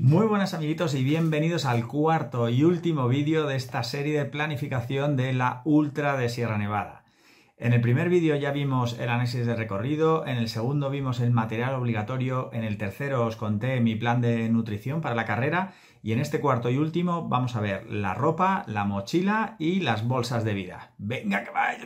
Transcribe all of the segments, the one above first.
Muy buenas amiguitos y bienvenidos al cuarto y último vídeo de esta serie de planificación de la Ultra de Sierra Nevada. En el primer vídeo ya vimos el análisis de recorrido, en el segundo vimos el material obligatorio, en el tercero os conté mi plan de nutrición para la carrera y en este cuarto y último vamos a ver la ropa, la mochila y las bolsas de vida. ¡Venga que vaya!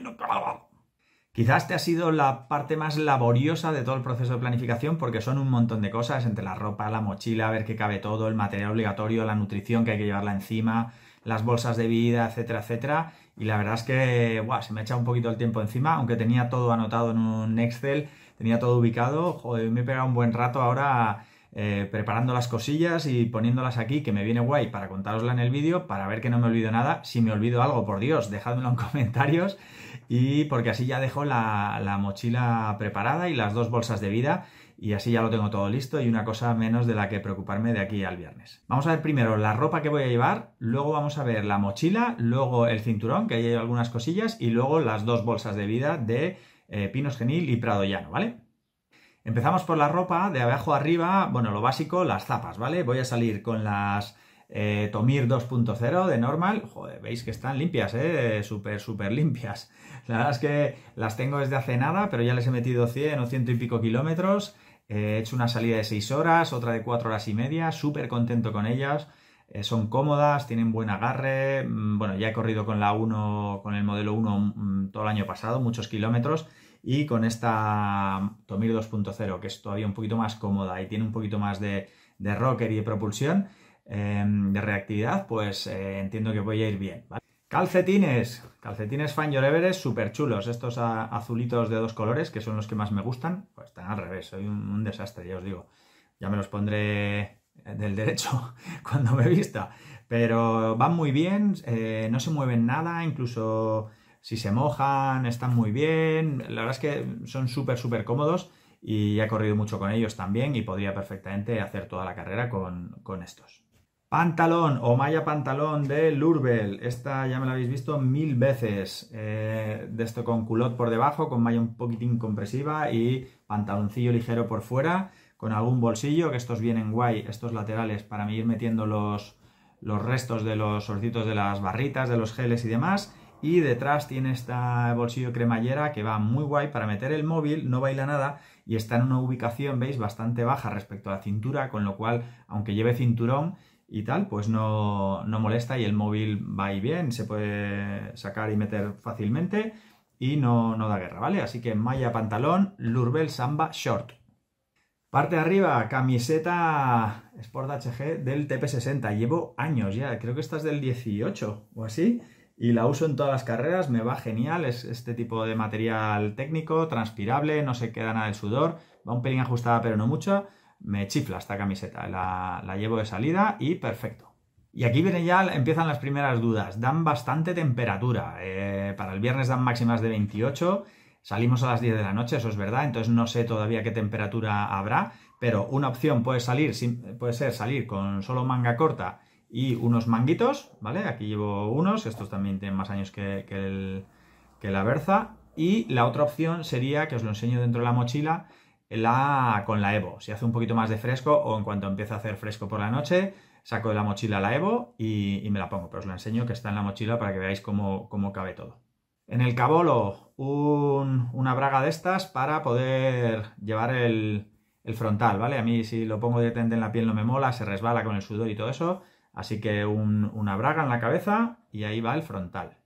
Quizás te ha sido la parte más laboriosa de todo el proceso de planificación porque son un montón de cosas, entre la ropa, la mochila, a ver qué cabe todo, el material obligatorio, la nutrición que hay que llevarla encima, las bolsas de vida, etcétera, etcétera. Y la verdad es que se me ha echado un poquito el tiempo encima, aunque tenía todo anotado en un Excel, tenía todo ubicado. Joder, me he pegado un buen rato ahora eh, preparando las cosillas y poniéndolas aquí, que me viene guay para contarosla en el vídeo, para ver que no me olvido nada. Si me olvido algo, por Dios, dejadmelo en comentarios y porque así ya dejo la, la mochila preparada y las dos bolsas de vida y así ya lo tengo todo listo y una cosa menos de la que preocuparme de aquí al viernes. Vamos a ver primero la ropa que voy a llevar, luego vamos a ver la mochila, luego el cinturón, que ahí hay algunas cosillas, y luego las dos bolsas de vida de eh, Pinos Genil y Prado Llano, ¿vale? Empezamos por la ropa, de abajo arriba, bueno, lo básico, las zapas, ¿vale? Voy a salir con las eh, Tomir 2.0 de normal. Joder, veis que están limpias, ¿eh? Súper, súper limpias. La verdad es que las tengo desde hace nada, pero ya les he metido 100 o ciento y pico kilómetros. Eh, he hecho una salida de 6 horas, otra de 4 horas y media, súper contento con ellas. Eh, son cómodas, tienen buen agarre. Mm, bueno, ya he corrido con la 1, con el modelo 1 mm, todo el año pasado, muchos kilómetros. Y con esta Tomir 2.0, que es todavía un poquito más cómoda y tiene un poquito más de, rocker y de propulsión, em, de reactividad, pues eh, entiendo que voy a ir bien. Calcetines, calcetines Fan Your Everest súper chulos, estos azulitos de dos colores, que son los que más me gustan, pues están al revés, soy un, desastre, ya os digo. Ya me los pondré eh, del derecho cuando me vista. Pero van muy bien, eh, no se mueven nada, incluso si se mojan, están muy bien. La verdad es que son súper, súper cómodos y he corrido mucho con ellos también y podría perfectamente hacer toda la carrera con, con estos. Pantalón o malla pantalón de Lurbel. Esta ya me la habéis visto mil veces. Eh, de esto con culot por debajo, con malla un poquitín compresiva y pantaloncillo ligero por fuera, con algún bolsillo, que estos vienen guay, estos laterales, para mí ir metiendo los, los restos de los solcitos de las barritas, de los geles y demás y detrás tiene esta bolsillo cremallera que va muy guay para meter el móvil, no baila nada y está en una ubicación, veis, bastante baja respecto a la cintura, con lo cual, aunque lleve cinturón y tal, pues no, molesta y el móvil va ahí bien, se puede sacar y meter fácilmente y no, no da guerra, ¿vale? Así que malla pantalón, Lurbel Samba Short. Parte de arriba, camiseta Sport HG del TP60. Llevo años ya, creo que esta es del 18 o así y la uso en todas las carreras, me va genial, es este tipo de material técnico, transpirable, no se queda nada el sudor, va un pelín ajustada pero no mucho, me chifla esta camiseta, la, llevo de salida y perfecto. Y aquí viene ya, empiezan las primeras dudas. Dan bastante temperatura. Eh, para el viernes dan máximas de 28. Salimos a las 10 de la noche, eso es verdad. Entonces no sé todavía qué temperatura habrá. Pero una opción puede, salir, puede ser salir con solo manga corta y unos manguitos, ¿vale? Aquí llevo unos, estos también tienen más años que, la berza. Y la otra opción sería, que os lo enseño dentro de la mochila, la, con la Evo. Si hace un poquito más de fresco o en cuanto empieza a hacer fresco por la noche, saco de la mochila la Evo y, me la pongo. Pero os la enseño que está en la mochila para que veáis cómo, cómo cabe todo. En el cabolo, una braga de estas para poder llevar el, frontal, ¿vale? A mí si lo pongo directamente en la piel no me mola, se resbala con el sudor y todo eso. Así que una braga en la cabeza y ahí va el frontal.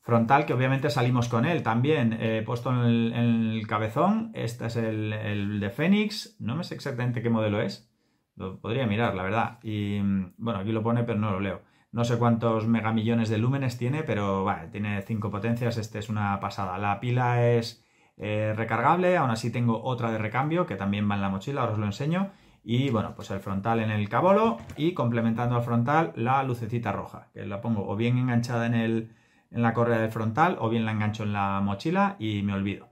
Frontal que obviamente salimos con él también, He puesto en el, cabezón. Este es el, de Fénix, no me sé exactamente qué modelo es. Lo podría mirar, la verdad. Y mm, bueno, aquí lo pone, pero no lo leo. No sé cuántos megamillones de lúmenes tiene, pero vale, tiene cinco potencias. Este es una pasada. La pila es eh, recargable, aún así tengo otra de recambio que también va en la mochila, ahora os lo enseño. Y bueno, pues el frontal en el cabolo y complementando al frontal la lucecita roja, que la pongo o bien enganchada en, el, en la correa del frontal o bien la engancho en la mochila y me olvido.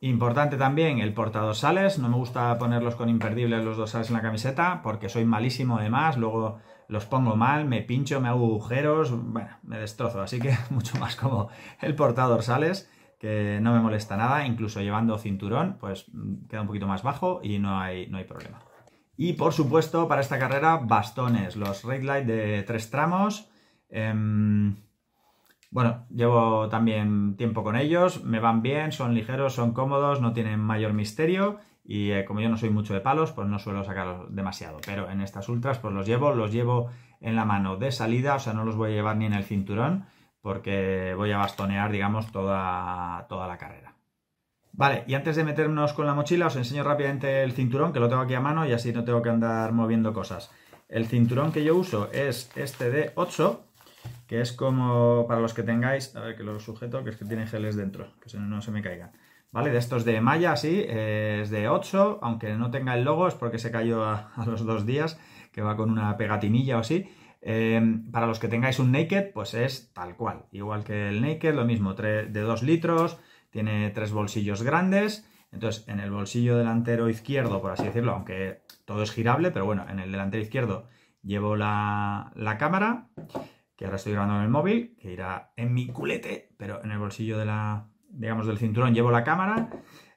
Importante también el portador sales, no me gusta ponerlos con imperdibles los sales en la camiseta porque soy malísimo además, luego los pongo mal, me pincho, me hago agujeros, bueno, me destrozo, así que mucho más como el portador sales que no me molesta nada, incluso llevando cinturón pues mm, queda un poquito más bajo y no hay, no hay problema. Y por supuesto, para esta carrera, bastones, los Red Light de tres tramos. Em, bueno, llevo también tiempo con ellos, me van bien, son ligeros, son cómodos, no tienen mayor misterio. Y eh, como yo no soy mucho de palos, pues no suelo sacarlos demasiado. Pero en estas ultras, pues los llevo, los llevo en la mano de salida, o sea, no los voy a llevar ni en el cinturón, porque voy a bastonear, digamos, toda, toda la carrera. Vale, y antes de meternos con la mochila, os enseño rápidamente el cinturón, que lo tengo aquí a mano y así no tengo que andar moviendo cosas. El cinturón que yo uso es este de 8, que es como para los que tengáis, a ver que lo sujeto, que es que tiene geles dentro, que no se me caiga. ¿Vale? De estos de malla, sí, es de 8, aunque no tenga el logo, es porque se cayó a, los dos días, que va con una pegatinilla o así. Em, para los que tengáis un naked, pues es tal cual. Igual que el naked, lo mismo, de 2 litros, tiene tres bolsillos grandes. Entonces, en el bolsillo delantero izquierdo, por así decirlo, aunque todo es girable, pero bueno, en el delantero izquierdo llevo la, cámara, que ahora estoy grabando en el móvil, que irá en mi culete, pero en el bolsillo de la, digamos, del cinturón llevo la cámara.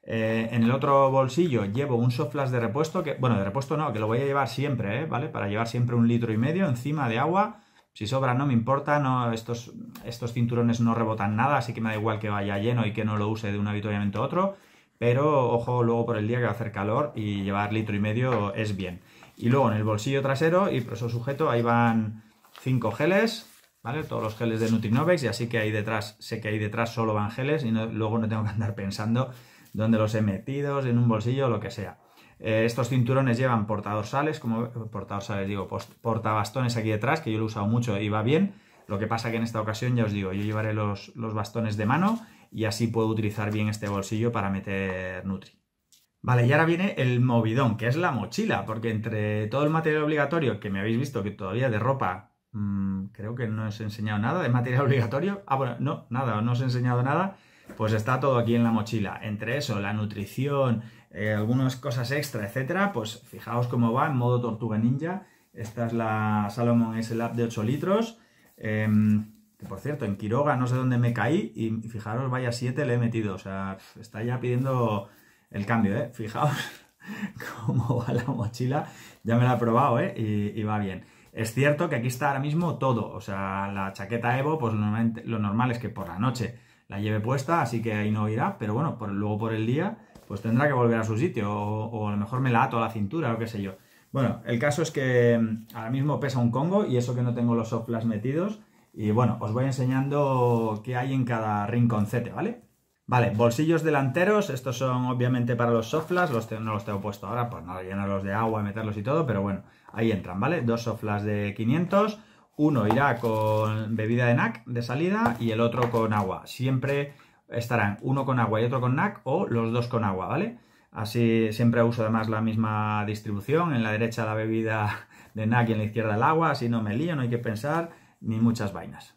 Eh, en el otro bolsillo llevo un soft de repuesto, que, bueno, de repuesto no, que lo voy a llevar siempre, ¿eh? ¿vale? Para llevar siempre un litro y medio encima de agua si sobra no me importa, no, estos, estos cinturones no rebotan nada, así que me da igual que vaya lleno y que no lo use de un avituallamiento a otro, pero ojo luego por el día que va a hacer calor y llevar litro y medio es bien. Y luego en el bolsillo trasero y preso sujeto ahí van cinco geles, ¿vale? Todos los geles de Nutrinovex y así que ahí detrás, sé que ahí detrás solo van geles y luego no tengo que andar pensando dónde los he metido, en un bolsillo o lo que sea. Eh, estos cinturones llevan portadorsales, como portadorsales digo, porta bastones aquí detrás, que yo lo he usado mucho y va bien. Lo que pasa que en esta ocasión, ya os digo, yo llevaré los, los bastones de mano y así puedo utilizar bien este bolsillo para meter Nutri. Vale, y ahora viene el movidón, que es la mochila, porque entre todo el material obligatorio, que me habéis visto que todavía de ropa mm, creo que no os he enseñado nada de material obligatorio. Ah, bueno, no, nada, no os he enseñado nada pues está todo aquí en la mochila. Entre eso, la nutrición, eh, algunas cosas extra, etcétera, pues fijaos cómo va en modo tortuga ninja. Esta es la Salomon S-Lab de 8 litros. Em, que por cierto, en Quiroga no sé dónde me caí y fijaros, vaya 7 le he metido. O sea, está ya pidiendo el cambio, ¿eh? Fijaos cómo va la mochila. Ya me la he probado, ¿eh? Y, y va bien. Es cierto que aquí está ahora mismo todo. O sea, la chaqueta Evo, pues lo normal es que por la noche la lleve puesta, así que ahí no irá, pero bueno, luego por el día, pues tendrá que volver a su sitio, o, a lo mejor me la ato a la cintura, o qué sé yo. Bueno, el caso es que mm, ahora mismo pesa un Congo, y eso que no tengo los soflas metidos, y bueno, os voy enseñando qué hay en cada rinconcete, ¿vale? Vale, bolsillos delanteros, estos son obviamente para los soflas, los no los tengo puesto ahora, pues nada, llenarlos de agua, meterlos y todo, pero bueno, ahí entran, ¿vale? Dos soflas de 500, uno irá con bebida de NAC de salida y el otro con agua. Siempre estarán uno con agua y otro con NAC o los dos con agua, ¿vale? Así siempre uso además la misma distribución. En la derecha la bebida de NAC y en la izquierda el agua. Así no me lío, no hay que pensar ni muchas vainas.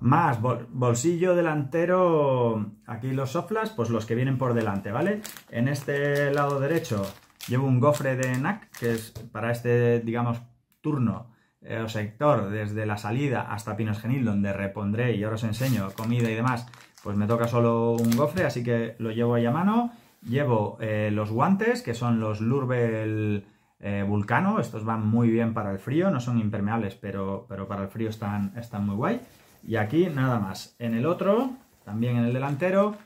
Más bolsillo delantero, aquí los soflas, pues los que vienen por delante, ¿vale? En este lado derecho llevo un gofre de NAC, que es para este, digamos, turno eh, o sector, desde la salida hasta Pinos Genil, donde repondré y ahora os enseño comida y demás, pues me toca solo un gofre, así que lo llevo ahí a mano. Llevo eh, los guantes, que son los Lurbel eh, Vulcano, estos van muy bien para el frío, no son impermeables, pero, pero para el frío están, están muy guay. Y aquí nada más. En el otro, también en el delantero,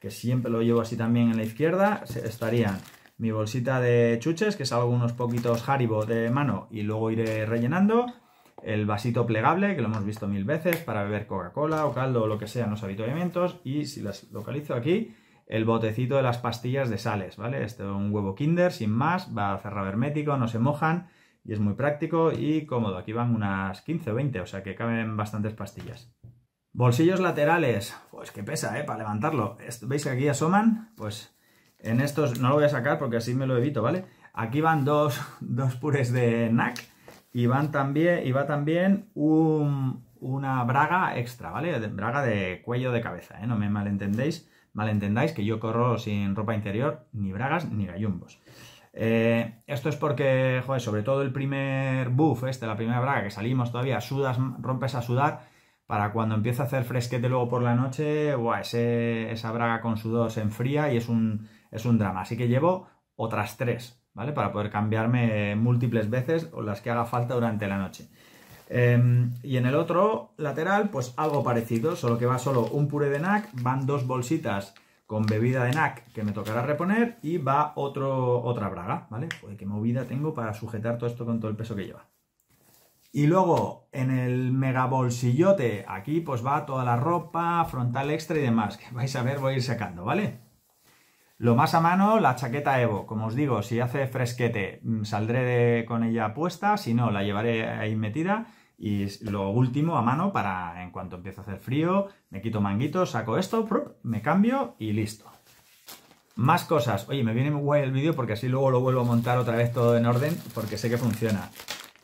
que siempre lo llevo así también en la izquierda, estarían mi bolsita de chuches, que salgo unos poquitos Haribo de mano y luego iré rellenando. El vasito plegable, que lo hemos visto mil veces, para beber Coca-Cola o caldo o lo que sea en los habituamientos. Y si las localizo aquí, el botecito de las pastillas de sales, ¿vale? Este es un huevo Kinder, sin más, va a cerrar hermético, no se mojan y es muy práctico y cómodo. Aquí van unas 15 o 20, o sea que caben bastantes pastillas. Bolsillos laterales, pues que pesa, ¿eh? Para levantarlo. ¿Veis que aquí asoman? Pues en estos no lo voy a sacar porque así me lo evito, ¿vale? Aquí van dos, dos pures de NAC y, van también, y va también un, una braga extra, ¿vale? braga de cuello de cabeza, ¿eh? No me malentendéis, malentendáis que yo corro sin ropa interior, ni bragas, ni gallumbos. Eh, esto es porque, joder, sobre todo el primer buff, este, la primera braga que salimos todavía, sudas, rompes a sudar, para cuando empieza a hacer fresquete luego por la noche, buah, esa braga con sudor se enfría y es un, es un drama. Así que llevo otras tres, ¿vale? Para poder cambiarme múltiples veces o las que haga falta durante la noche. Em, y en el otro lateral, pues algo parecido, solo que va solo un puré de NAC, van dos bolsitas con bebida de NAC que me tocará reponer y va otro, otra braga, ¿vale? Joder, qué movida tengo para sujetar todo esto con todo el peso que lleva. Y luego en el mega bolsillote, aquí pues va toda la ropa, frontal extra y demás, que vais a ver, voy a ir sacando, ¿vale? Lo más a mano, la chaqueta Evo. Como os digo, si hace fresquete, mm, saldré con ella puesta, si no, la llevaré ahí metida. Y lo último a mano para en cuanto empiece a hacer frío, me quito manguito, saco esto, me cambio y listo. Más cosas. Oye, me viene muy guay el vídeo porque así luego lo vuelvo a montar otra vez todo en orden porque sé que funciona.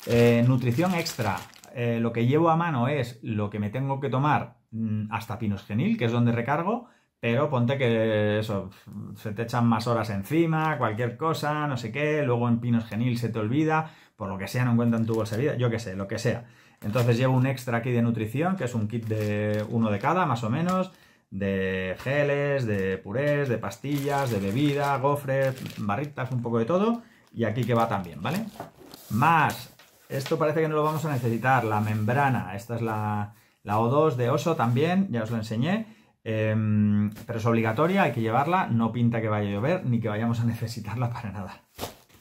Eh, nutrición extra. Eh, lo que llevo a mano es lo que me tengo que tomar mm, hasta Pinos Genil, que es donde recargo pero ponte que eso, se te echan más horas encima, cualquier cosa, no sé qué, luego en Pinos Genil se te olvida, por lo que sea, no encuentran tu bolsa de vida, yo qué sé, lo que sea. Entonces llevo un extra aquí de nutrición, que es un kit de uno de cada, más o menos, de geles, de purés, de pastillas, de bebida, gofres, barritas, un poco de todo, y aquí que va también, ¿vale? Más, esto parece que no lo vamos a necesitar, la membrana, esta es la, la O2 de oso también, ya os lo enseñé, Em, pero es obligatoria, hay que llevarla, no pinta que vaya a llover ni que vayamos a necesitarla para nada.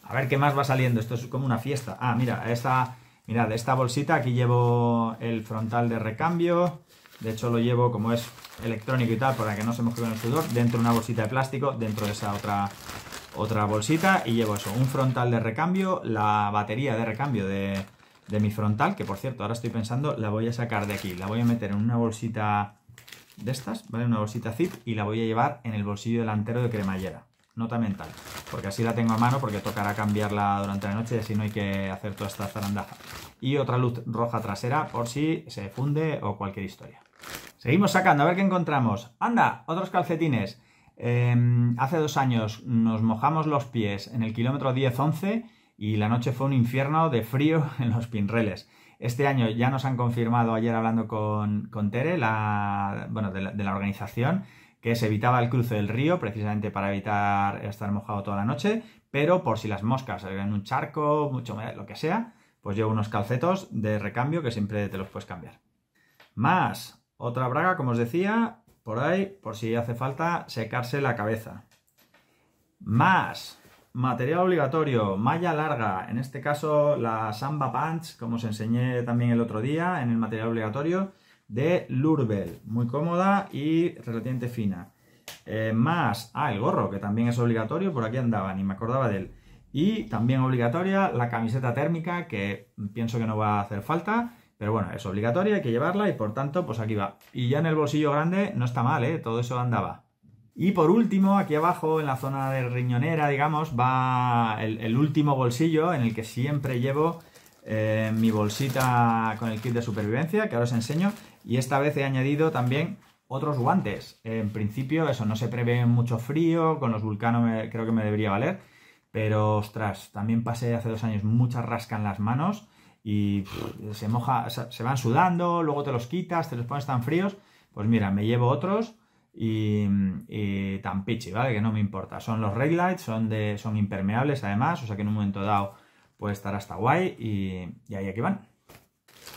A ver qué más va saliendo, esto es como una fiesta. Ah, mira, esta, mirad, esta bolsita, aquí llevo el frontal de recambio, de hecho lo llevo como es electrónico y tal, para que no se moje con el sudor, dentro de una bolsita de plástico, dentro de esa otra, otra bolsita, y llevo eso, un frontal de recambio, la batería de recambio de, de mi frontal, que por cierto, ahora estoy pensando, la voy a sacar de aquí, la voy a meter en una bolsita de estas, ¿vale? Una bolsita zip y la voy a llevar en el bolsillo delantero de cremallera. Nota mental, porque así la tengo a mano porque tocará cambiarla durante la noche y así no hay que hacer toda esta zarandaja. Y otra luz roja trasera por si se funde o cualquier historia. Seguimos sacando, a ver qué encontramos. ¡Anda! Otros calcetines. Em, hace dos años nos mojamos los pies en el kilómetro 10-11 y la noche fue un infierno de frío en los pinreles. Este año ya nos han confirmado ayer hablando con, Tere, la, bueno, de la, organización, que se evitaba el cruce del río precisamente para evitar estar mojado toda la noche, pero por si las moscas en un charco, mucho lo que sea, pues llevo unos calcetos de recambio que siempre te los puedes cambiar. Más otra braga, como os decía, por ahí, por si hace falta secarse la cabeza. Más Material obligatorio, malla larga, en este caso la Samba Punch, como os enseñé también el otro día en el material obligatorio, de Lurbel, muy cómoda y relativamente fina. Eh, más, ah, el gorro, que también es obligatorio, por aquí andaba, ni me acordaba de él. Y también obligatoria la camiseta térmica, que pienso que no va a hacer falta, pero bueno, es obligatoria, hay que llevarla y por tanto, pues aquí va. Y ya en el bolsillo grande no está mal, ¿eh? Todo eso andaba. Y por último, aquí abajo, en la zona de riñonera, digamos, va el, último bolsillo en el que siempre llevo eh, mi bolsita con el kit de supervivencia, que ahora os enseño. Y esta vez he añadido también otros guantes. En principio, eso, no se prevé mucho frío, con los vulcanos creo que me debería valer. Pero, ostras, también pasé hace dos años mucha rasca en las manos y se moja, se van sudando, luego te los quitas, te los pones tan fríos. Pues mira, me llevo otros y, tan pichi, ¿vale? Que no me importa. Son los red lights, son, de, son impermeables además, o sea que en un momento dado puede estar hasta guay y, ahí aquí van.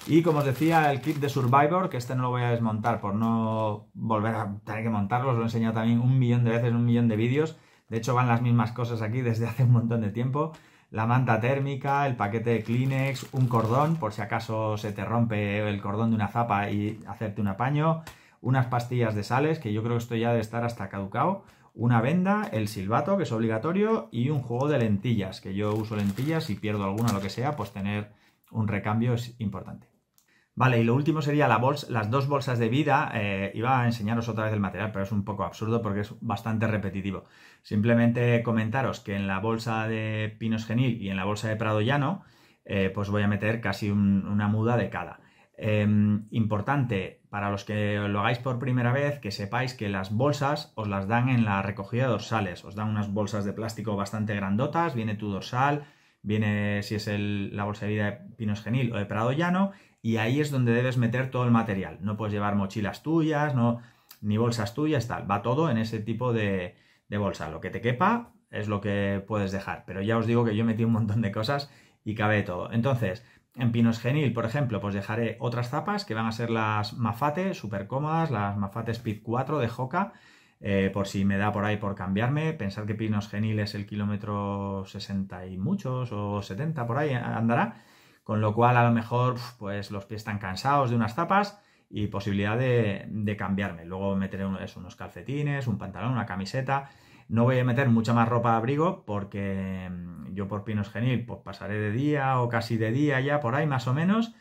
Y como os decía, el kit de Survivor, que este no lo voy a desmontar por no volver a tener que montarlo, os lo he enseñado también un millón de veces, un millón de vídeos. De hecho, van las mismas cosas aquí desde hace un montón de tiempo. La manta térmica, el paquete de Kleenex, un cordón, por si acaso se te rompe el cordón de una zapa y hacerte un apaño unas pastillas de sales, que yo creo que esto ya debe estar hasta caducado, una venda, el silbato, que es obligatorio, y un juego de lentillas, que yo uso lentillas y pierdo alguna, lo que sea, pues tener un recambio es importante. Vale, y lo último sería la bols las dos bolsas de vida. Eh, iba a enseñaros otra vez el material, pero es un poco absurdo porque es bastante repetitivo. Simplemente comentaros que en la bolsa de Pinos Genil y en la bolsa de Prado Llano, eh, pues voy a meter casi una muda de cada. Em, importante para los que lo hagáis por primera vez, que sepáis que las bolsas os las dan en la recogida dorsales. Os dan unas bolsas de plástico bastante grandotas, viene tu dorsal, viene si es la bolsa de vida de Pinos Genil o de Prado Llano, y ahí es donde debes meter todo el material. No puedes llevar mochilas tuyas, no, ni bolsas tuyas, tal. Va todo en ese tipo de, de bolsa. Lo que te quepa es lo que puedes dejar. Pero ya os digo que yo metí un montón de cosas y cabe todo. Entonces, en Pinos Genil, por ejemplo, pues dejaré otras tapas que van a ser las Mafate cómodas, las Mafate Speed 4 de Hoka, eh, por si me da por ahí por cambiarme. Pensar que Pinos Genil es el kilómetro 60 y muchos o 70 por ahí andará, con lo cual a lo mejor pues los pies están cansados de unas tapas y posibilidad de, de cambiarme. Luego meteré unos calcetines, un pantalón, una camiseta no voy a meter mucha más ropa de abrigo porque mm, yo por Pinos Genil pues pasaré de día o casi de día ya por ahí más o menos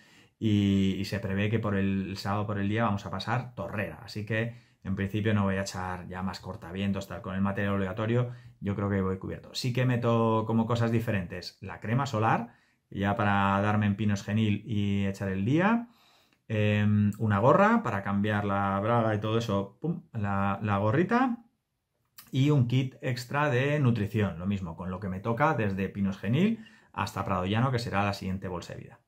y, se prevé que por el, sábado por el día vamos a pasar torrera. Así que en principio no voy a echar ya más cortavientos, tal, con el material obligatorio yo creo que voy cubierto. Sí que meto como cosas diferentes la crema solar, ya para darme en Pinos Genil y echar el día. Em, una gorra para cambiar la braga y todo eso, pum, la gorrita y un kit extra de nutrición, lo mismo, con lo que me toca desde Pinos Genil hasta Prado Llano, que será la siguiente bolsa de vida.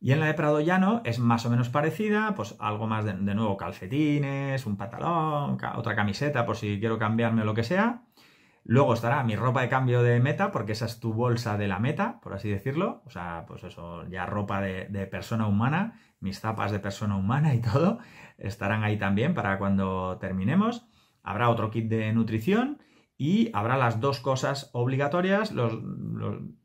Y en la de Prado Llano es más o menos parecida, pues algo más de, nuevo calcetines, un pantalón, otra camiseta por si quiero cambiarme o lo que sea. Luego estará mi ropa de cambio de meta, porque esa es tu bolsa de la meta, por así decirlo. O sea, pues eso, ya ropa de, de persona humana, mis zapas de persona humana y todo, estarán ahí también para cuando terminemos habrá otro kit de nutrición y habrá las dos cosas obligatorias, los,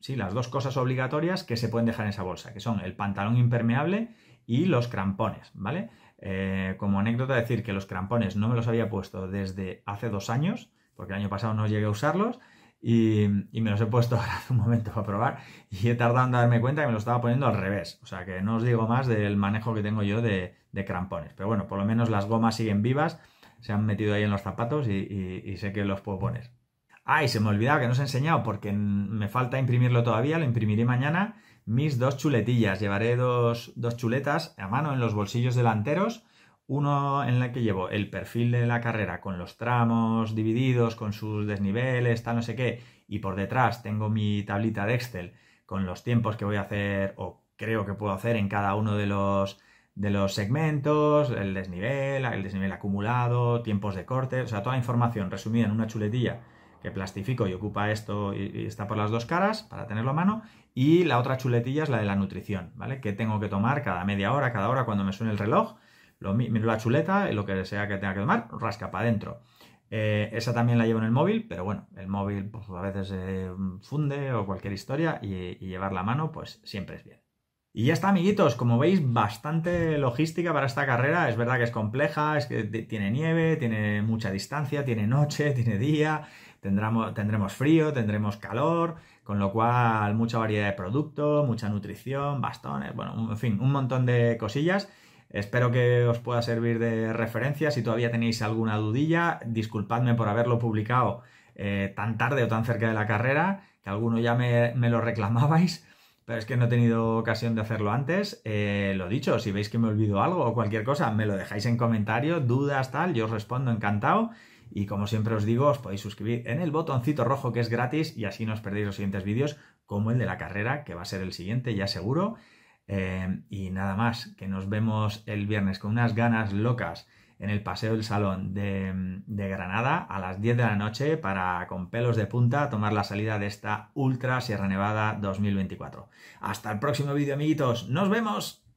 sí, las dos cosas obligatorias que se pueden dejar en esa bolsa, que son el pantalón impermeable y los crampones, ¿vale? Eh, como anécdota decir que los crampones no me los había puesto desde hace dos años, porque el año pasado no llegué a usarlos, y, me los he puesto hace un momento para probar y he tardado en darme cuenta que me los estaba poniendo al revés. O sea que no os digo más del manejo que tengo yo de crampones. Pero bueno, por lo menos las gomas siguen vivas se han metido ahí en los zapatos y, sé que los puedo poner. Ay, se me olvidaba que no os he enseñado porque me falta imprimirlo todavía, lo imprimiré mañana. Mis dos chuletillas, llevaré dos, dos chuletas a mano en los bolsillos delanteros. Uno en la que llevo el perfil de la carrera con los tramos divididos, con sus desniveles, tal no sé qué. Y por detrás tengo mi tablita de Excel con los tiempos que voy a hacer o creo que puedo hacer en cada uno de los de los segmentos, el desnivel, el desnivel acumulado, tiempos de corte, o sea, toda la información resumida en una chuletilla que plastifico y ocupa esto y, está por las dos caras para tenerlo a mano. Y la otra chuletilla es la de la nutrición, ¿vale? Que tengo que tomar cada media hora, cada hora cuando me suene el reloj. Lo, miro la chuleta, y lo que sea que tenga que tomar, rasca para adentro. Eh, esa también la llevo en el móvil, pero bueno, el móvil pues, a veces eh, funde o cualquier historia y, y llevar la mano pues siempre es bien. Y ya está, amiguitos, como veis, bastante logística para esta carrera. Es verdad que es compleja, es que tiene nieve, tiene mucha distancia, tiene noche, tiene día, tendremos, tendremos frío, tendremos calor, con lo cual mucha variedad de productos, mucha nutrición, bastones, bueno, en fin, un montón de cosillas. Espero que os pueda servir de referencia. Si todavía tenéis alguna dudilla, disculpadme por haberlo publicado eh, tan tarde o tan cerca de la carrera, que alguno ya me, me lo reclamabais. Pero es que no he tenido ocasión de hacerlo antes. Eh, lo dicho, si veis que me olvido algo o cualquier cosa, me lo dejáis en comentario, dudas, tal, yo os respondo encantado. Y como siempre os digo, os podéis suscribir en el botoncito rojo que es gratis y así no os perdéis los siguientes vídeos, como el de la carrera, que va a ser el siguiente, ya seguro. Eh, y nada más, que nos vemos el viernes con unas ganas locas en el Paseo del Salón de, Granada a las 10 de la noche para con pelos de punta tomar la salida de esta Ultra Sierra Nevada 2024. Hasta el próximo vídeo amiguitos, nos vemos.